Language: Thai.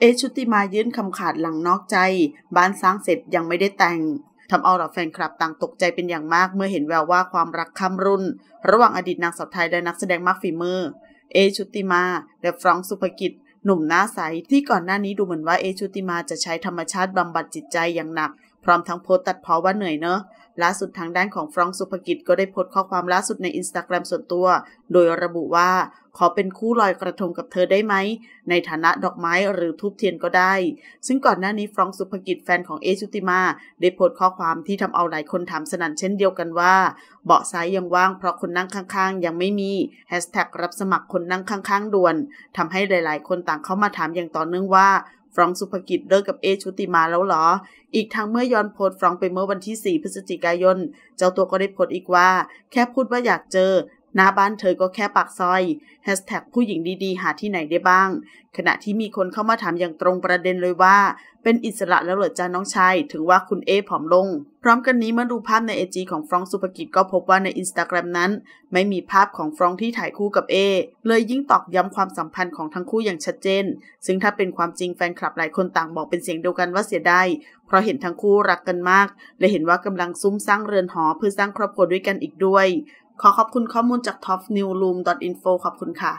เอชุติมายื่นคำขาดหลังนอกใจ บ้านสร้างเสร็จยังไม่ได้แต่งทำเอาเหล่าแฟนคลับต่างตกใจเป็นอย่างมากเมื่อเห็นแววว่าความรักข้ามรุ่น ระหว่างอดีตนางสาวไทยและนักแสดงมากฝีมือเอชุติมาและฟรองสุภกิจหนุ่มหน้าใส ที่ก่อนหน้านี้ดูเหมือนว่าเอชุติมาจะใช้ธรรมชาติบำบัดจิตใจอย่างหนัก พร้อมทั้งโพสตัดเพาะว่าเหนื่อยเนอะล่าสุดทางด้านของฟรองสุภกิจก็ได้โพสต์ข้อความล่าสุดในอินสตาแกรมส่วนตัว โดยระบุว่าขอเป็นคู่ลอยกระทงกับเธอได้ไหม ในฐานะดอกไม้หรือทูบเทียนก็ได้ ซึ่งก่อนหน้านี้ฟรองสุภกิจแฟนของเอชุติมา ได้โพสต์ข้อความที่ทำเอาหลายคนถามสนั่นเช่นเดียวกันว่าเบาะซ้ายยังว่างเพราะคนนั่งข้างๆ ยังไม่มีแฮชแท็กรับสมัครคนนั่งข้าง ๆ ด่วน ทำให้หลายๆ คนต่างเข้ามาถามอย่างต่อเนื่องว่าฟรองสุภกิจเลิกกับเอชุติมาแล้วหรอ อีกทั้งเมื่อย้อนโพสฟรองไปเมื่อวันที่ 4 พฤศจิกายน เจ้าตัวก็ได้โพสอีกว่า แค่พูดว่าอยากเจอหน้าบ้านเธอก็แค่ปากซอย แฮชแท็กผู้หญิงดีๆหาที่ไหนได้บ้าง ขณะที่มีคนเข้ามาถามอย่างตรงประเด็นเลยว่าเป็นอิสระแล้วเหรอจ้าน้องชาย ถึงว่าคุณเอผอมลง พร้อมกันนี้เมื่อดูภาพในเอจีของฟรองสุภกิจก็พบว่าในอินสตาแกรมนั้น ไม่มีภาพของฟรองที่ถ่ายคู่กับเอเลยยิ่งตอกย้ำความสัมพันธ์ของทั้งคู่อย่างชัดเจน ซึ่งถ้าเป็นความจริงแฟนคลับหลายคนต่างบอกเป็นเสียงเดียวกันว่าเสียดายเพราะเห็นทั้งคู่รักกันมาก และเห็นว่ากำลังซุ้มสร้างเรือนหอเพื่อสร้างครอบครัวด้วยกันอีกด้วยขอขอบคุณข้อมูลจาก t o p n e w r o o m i n f o ขอบคุณค่ะ